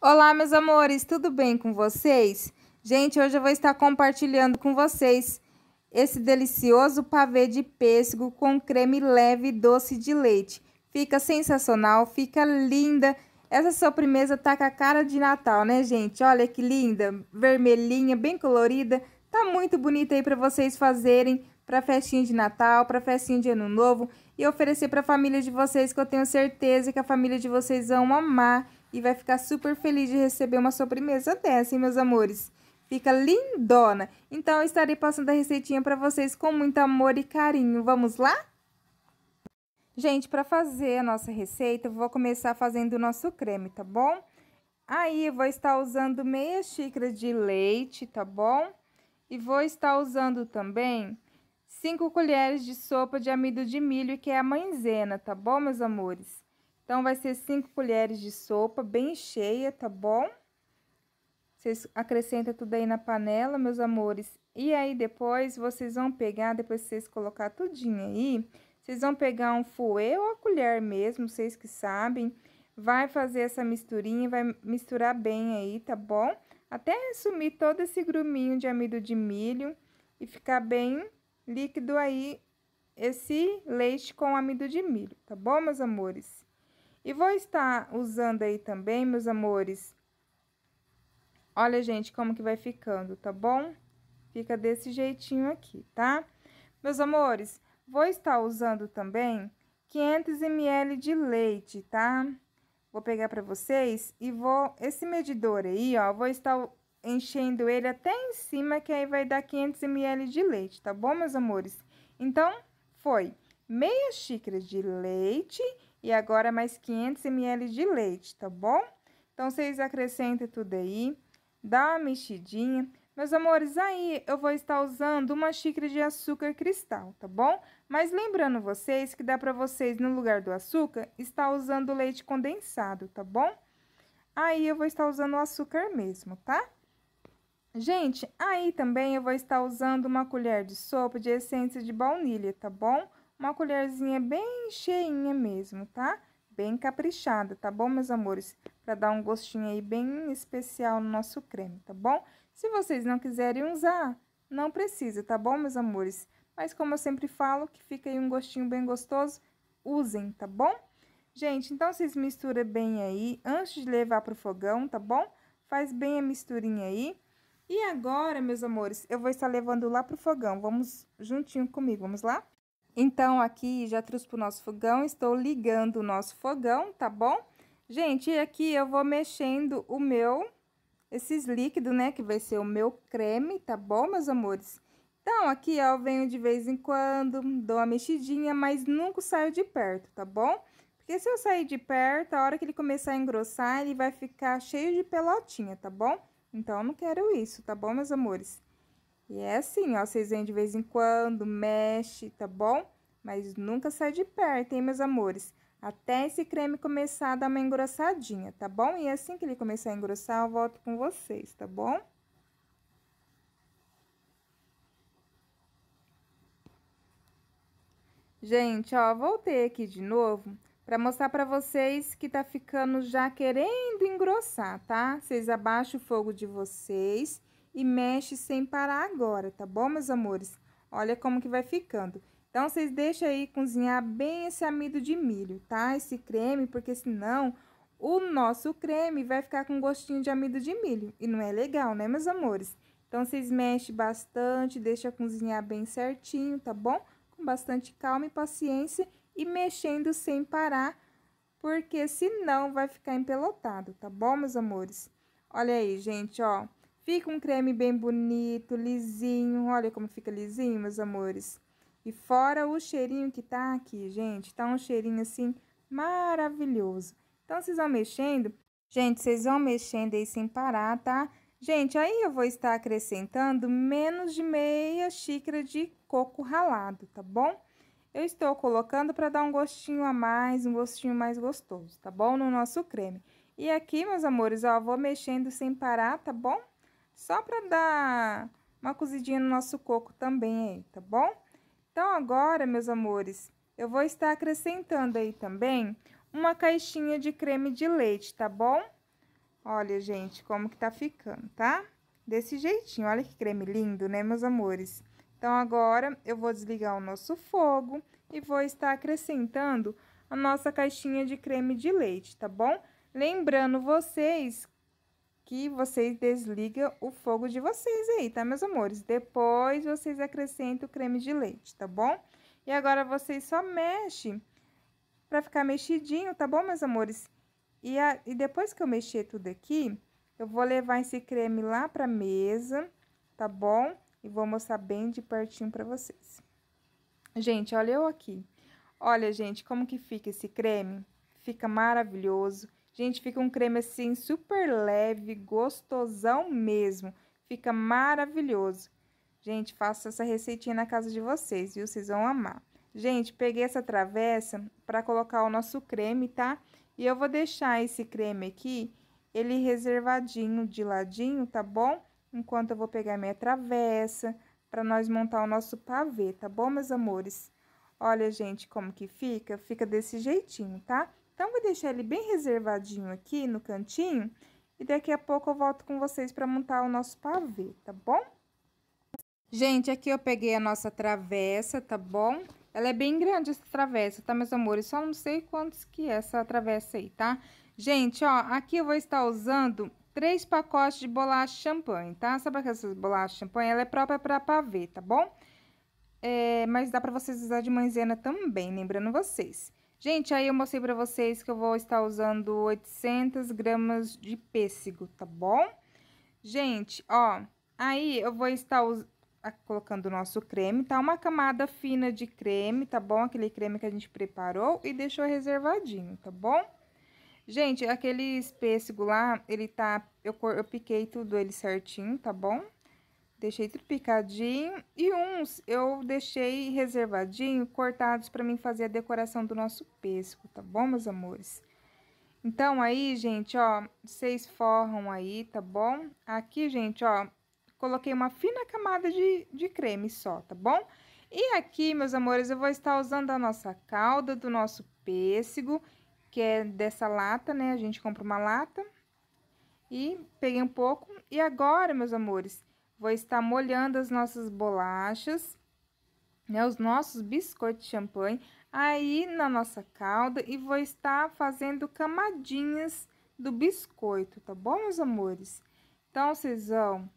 Olá, meus amores, tudo bem com vocês? Gente, hoje eu vou estar compartilhando com vocês esse delicioso pavê de pêssego com creme leve e doce de leite. Fica sensacional, fica linda. Essa sobremesa tá com a cara de Natal, né, gente? Olha que linda, vermelhinha, bem colorida. Tá muito bonita aí para vocês fazerem para festinha de Natal, para festinha de Ano Novo e oferecer para a família de vocês, que eu tenho certeza que a família de vocês vão amar e vai ficar super feliz de receber uma sobremesa dessa, hein, meus amores? Fica lindona! Então, eu estarei passando a receitinha para vocês com muito amor e carinho. Vamos lá? Gente, para fazer a nossa receita, eu vou começar fazendo o nosso creme, tá bom? Aí, eu vou estar usando meia xícara de leite, tá bom? E vou estar usando também 5 colheres de sopa de amido de milho, que é a maisena, tá bom, meus amores? Então, vai ser 5 colheres de sopa, bem cheia, tá bom? Vocês acrescentam tudo aí na panela, meus amores. E aí, depois, vocês vão pegar, depois que vocês colocar tudinho aí, vocês vão pegar um fouet ou a colher mesmo, vocês que sabem. Vai fazer essa misturinha, vai misturar bem aí, tá bom? Até sumir todo esse gruminho de amido de milho e ficar bem líquido aí esse leite com amido de milho, tá bom, meus amores? E vou estar usando aí também, meus amores. Olha, gente, como que vai ficando, tá bom? Fica desse jeitinho aqui, tá? Meus amores, vou estar usando também 500 ml de leite, tá? Vou pegar para vocês e vou... Esse medidor aí, ó, vou estar enchendo ele até em cima, que aí vai dar 500 ml de leite, tá bom, meus amores? Então, foi meia xícara de leite e agora mais 500 ml de leite, tá bom? Então, vocês acrescentem tudo aí, dá uma mexidinha. Meus amores, aí eu vou estar usando uma xícara de açúcar cristal, tá bom? Mas lembrando vocês que dá para vocês, no lugar do açúcar, estar usando leite condensado, tá bom? Aí eu vou estar usando o açúcar mesmo, tá? Gente, aí também eu vou estar usando uma colher de sopa de essência de baunilha, tá bom? uma colherzinha bem cheinha mesmo, tá? Bem caprichada, tá bom, meus amores? Para dar um gostinho aí bem especial no nosso creme, tá bom? Se vocês não quiserem usar, não precisa, tá bom, meus amores? Mas como eu sempre falo, que fica aí um gostinho bem gostoso, usem, tá bom? Gente, então vocês misturam bem aí antes de levar pro fogão, tá bom? Faz bem a misturinha aí. E agora, meus amores, eu vou estar levando lá pro fogão. Vamos juntinho comigo, vamos lá? Então, aqui já trouxe para o nosso fogão, estou ligando o nosso fogão, tá bom? Gente, e aqui eu vou mexendo o meu, esses líquidos, né, que vai ser o meu creme, tá bom, meus amores? Então, aqui ó, eu venho de vez em quando, dou uma mexidinha, mas nunca saio de perto, tá bom? Porque se eu sair de perto, a hora que ele começar a engrossar, ele vai ficar cheio de pelotinha, tá bom? Então, eu não quero isso, tá bom, meus amores? E é assim, ó, vocês vêm de vez em quando, mexe, tá bom? Mas nunca sai de perto, hein, meus amores? Até esse creme começar a dar uma engrossadinha, tá bom? E assim que ele começar a engrossar, eu volto com vocês, tá bom? Gente, ó, voltei aqui de novo para mostrar para vocês que tá ficando já querendo engrossar, tá? Vocês abaixam o fogo de vocês e mexe sem parar agora, tá bom, meus amores? Olha como que vai ficando. Então, vocês deixam aí cozinhar bem esse amido de milho, tá? Esse creme, porque senão o nosso creme vai ficar com gostinho de amido de milho. E não é legal, né, meus amores? Então, vocês mexem bastante, deixa cozinhar bem certinho, tá bom? Com bastante calma e paciência e mexendo sem parar, porque senão vai ficar empelotado, tá bom, meus amores? Olha aí, gente, ó. Fica um creme bem bonito, lisinho. Olha como fica lisinho, meus amores. E fora o cheirinho que tá aqui, gente. Tá um cheirinho assim maravilhoso. Então, vocês vão mexendo. Gente, vocês vão mexendo aí sem parar, tá? Gente, aí eu vou estar acrescentando menos de meia xícara de coco ralado, tá bom? Eu estou colocando para dar um gostinho a mais, um gostinho mais gostoso, tá bom? No nosso creme. E aqui, meus amores, ó, vou mexendo sem parar, tá bom? Só para dar uma cozidinha no nosso coco também aí, tá bom? Então, agora, meus amores, eu vou estar acrescentando aí também uma caixinha de creme de leite, tá bom? Olha, gente, como que tá ficando, tá? Desse jeitinho, olha que creme lindo, né, meus amores? Então, agora, eu vou desligar o nosso fogo e vou estar acrescentando a nossa caixinha de creme de leite, tá bom? Lembrando vocês que vocês desligam o fogo de vocês aí, tá, meus amores? Depois vocês acrescentam o creme de leite, tá bom? E agora vocês só mexem pra ficar mexidinho, tá bom, meus amores? E, a, e depois que eu mexer tudo aqui, eu vou levar esse creme lá pra mesa, tá bom? E vou mostrar bem de pertinho pra vocês. Gente, olha eu aqui. Olha, gente, como que fica esse creme. Fica maravilhoso. Gente, fica um creme assim super leve, gostosão mesmo. Fica maravilhoso. Gente, faça essa receitinha na casa de vocês, viu? Vocês vão amar. Gente, peguei essa travessa para colocar o nosso creme, tá? E eu vou deixar esse creme aqui, ele reservadinho de ladinho, tá bom? Enquanto eu vou pegar minha travessa para nós montar o nosso pavê, tá bom, meus amores? Olha, gente, como que fica? Fica desse jeitinho, tá? Então, vou deixar ele bem reservadinho aqui no cantinho. E daqui a pouco eu volto com vocês para montar o nosso pavê, tá bom? Gente, aqui eu peguei a nossa travessa, tá bom? Ela é bem grande essa travessa, tá, meus amores? Só não sei quantos que é essa travessa aí, tá? Gente, ó, aqui eu vou estar usando três pacotes de bolacha champanhe, tá? Sabe aquelas é bolachas champanhe? Ela é própria para pavê, tá bom? É, mas dá para vocês usar de manzena também, lembrando vocês. Gente, aí eu mostrei pra vocês que eu vou estar usando 800 gramas de pêssego, tá bom? Gente, ó, aí eu vou estar ah, colocando o nosso creme, tá? Uma camada fina de creme, tá bom? Aquele creme que a gente preparou e deixou reservadinho, tá bom? Gente, aquele pêssego lá, ele tá... Eu, eu piquei tudo ele certinho, tá bom? Deixei tudo picadinho. E uns eu deixei reservadinho, cortados para mim fazer a decoração do nosso pesco, tá bom, meus amores? Então, aí, gente, ó, vocês forram aí, tá bom? Aqui, gente, ó, coloquei uma fina camada de, de creme só, tá bom? E aqui, meus amores, eu vou estar usando a nossa calda do nosso pêssego, que é dessa lata, né? A gente compra uma lata e peguei um pouco. E agora, meus amores, Vou estar molhando as nossas bolachas, né? Os nossos biscoitos de champanhe aí na nossa calda e vou estar fazendo camadinhas do biscoito, tá bom, meus amores? Então, vocês vão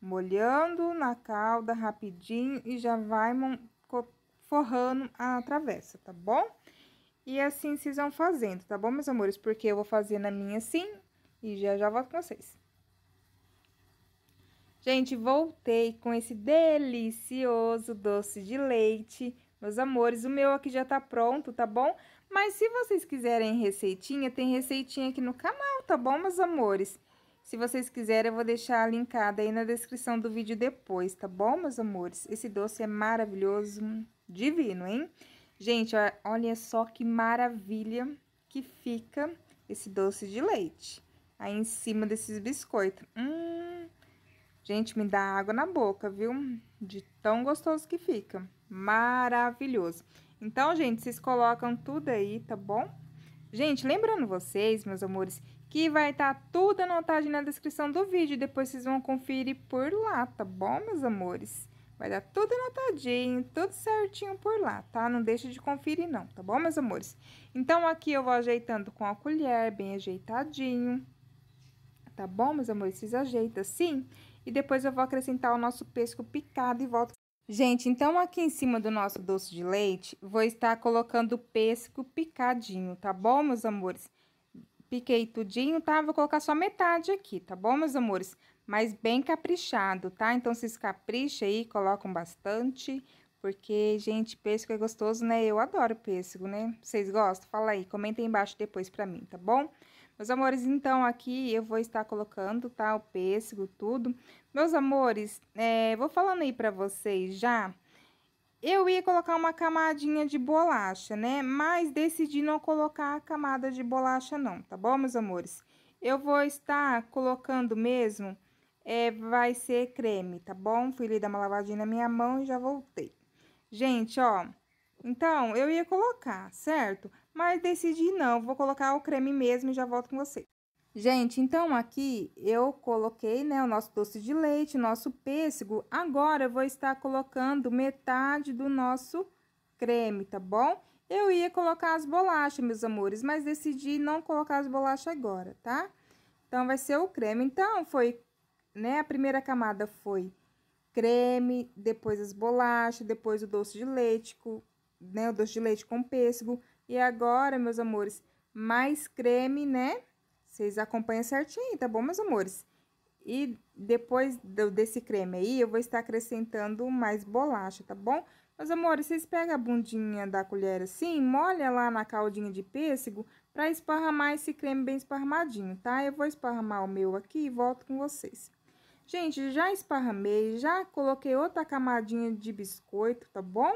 molhando na calda rapidinho e já vai forrando a travessa, tá bom? E assim vocês vão fazendo, tá bom, meus amores? Porque eu vou fazer na minha assim e já já volto com vocês. Gente, voltei com esse delicioso doce de leite. Meus amores, o meu aqui já tá pronto, tá bom? Mas se vocês quiserem receitinha, tem receitinha aqui no canal, tá bom, meus amores? Se vocês quiserem, eu vou deixar linkada aí na descrição do vídeo depois, tá bom, meus amores? Esse doce é maravilhoso, divino, hein? Gente, olha só que maravilha que fica esse doce de leite. Aí em cima desses biscoitos. Hum... Gente, me dá água na boca, viu? De tão gostoso que fica. Maravilhoso. Então, gente, vocês colocam tudo aí, tá bom? Gente, lembrando vocês, meus amores, que vai estar tá tudo anotado na descrição do vídeo. Depois vocês vão conferir por lá, tá bom, meus amores? Vai dar tudo anotadinho, tudo certinho por lá, tá? Não deixa de conferir não, tá bom, meus amores? Então, aqui eu vou ajeitando com a colher, bem ajeitadinho. Tá bom, meus amores? Vocês ajeitam assim. E depois eu vou acrescentar o nosso pesco picado e volto. Gente, então aqui em cima do nosso doce de leite, vou estar colocando o pesco picadinho, tá bom, meus amores? Piquei tudinho, tá? Vou colocar só metade aqui, tá bom, meus amores? Mas bem caprichado, tá? Então, vocês capricham aí, colocam bastante, porque, gente, pêssego é gostoso, né? Eu adoro pêssego, né? Vocês gostam? Fala aí, comenta aí embaixo depois pra mim, tá bom? Meus amores, então aqui eu vou estar colocando, tá? O pêssego, tudo. Meus amores, é, vou falando aí pra vocês já. Eu ia colocar uma camadinha de bolacha, né? Mas decidi não colocar a camada de bolacha não, tá bom, meus amores? Eu vou estar colocando mesmo, é, vai ser creme, tá bom? Fui ali dar uma lavadinha na minha mão e já voltei. Gente, ó, então, eu ia colocar, certo? mas decidi não, vou colocar o creme mesmo e já volto com você. Gente, então aqui eu coloquei né, o nosso doce de leite, o nosso pêssego. Agora eu vou estar colocando metade do nosso creme, tá bom? Eu ia colocar as bolachas, meus amores, mas decidi não colocar as bolachas agora, tá? Então, vai ser o creme. Então, foi, né, a primeira camada foi creme, depois as bolachas, depois o doce de leite, né, o doce de leite com pêssego, e agora, meus amores, mais creme, né? Vocês acompanham certinho, tá bom, meus amores? E depois do, desse creme aí, eu vou estar acrescentando mais bolacha, tá bom? Meus amores, vocês pegam a bundinha da colher assim, molha lá na caldinha de pêssego pra esparramar esse creme bem esparramadinho, tá? Eu vou esparramar o meu aqui e volto com vocês. Gente, já esparramei, já coloquei outra camadinha de biscoito, tá bom?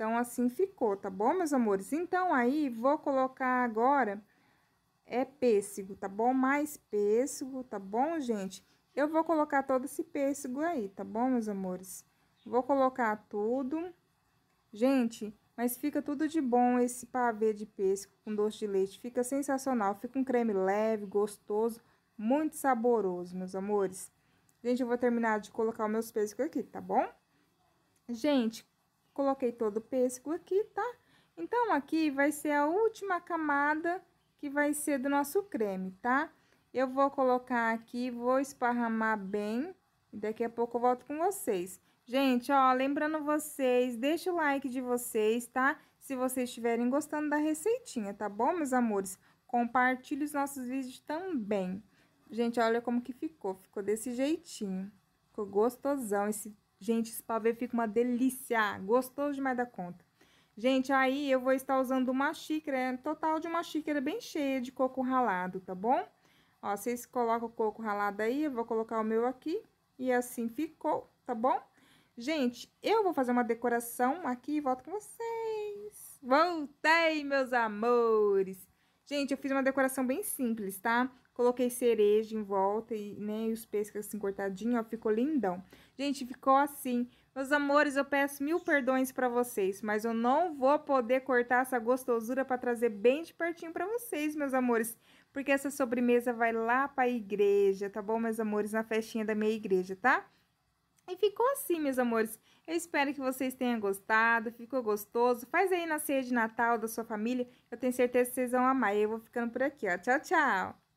Então, assim ficou, tá bom, meus amores? Então, aí, vou colocar agora é pêssego, tá bom? Mais pêssego, tá bom, gente? Eu vou colocar todo esse pêssego aí, tá bom, meus amores? Vou colocar tudo. Gente, mas fica tudo de bom esse pavê de pêssego com doce de leite. Fica sensacional, fica um creme leve, gostoso, muito saboroso, meus amores. Gente, eu vou terminar de colocar os meus pêssegos aqui, tá bom? Gente, Coloquei todo o pêssego aqui, tá? Então, aqui vai ser a última camada que vai ser do nosso creme, tá? Eu vou colocar aqui, vou esparramar bem. E daqui a pouco eu volto com vocês. Gente, ó, lembrando vocês, deixa o like de vocês, tá? Se vocês estiverem gostando da receitinha, tá bom, meus amores? Compartilhe os nossos vídeos também. Gente, olha como que ficou. Ficou desse jeitinho. Ficou gostosão esse Gente, esse pavê fica uma delícia, gostoso demais da conta. Gente, aí eu vou estar usando uma xícara, é, total de uma xícara bem cheia de coco ralado, tá bom? Ó, vocês colocam o coco ralado aí, eu vou colocar o meu aqui e assim ficou, tá bom? Gente, eu vou fazer uma decoração aqui e volto com vocês. Voltei, meus amores! Gente, eu fiz uma decoração bem simples, tá? Coloquei cereja em volta e, né, os pêssegos assim cortadinhos, ó, ficou lindão. Gente, ficou assim. Meus amores, eu peço mil perdões para vocês, mas eu não vou poder cortar essa gostosura para trazer bem de pertinho para vocês, meus amores, porque essa sobremesa vai lá para a igreja, tá bom, meus amores, na festinha da minha igreja, tá? E ficou assim, meus amores. Eu espero que vocês tenham gostado, ficou gostoso. Faz aí na ceia de Natal da sua família, eu tenho certeza que vocês vão amar. E eu vou ficando por aqui, ó. Tchau, tchau!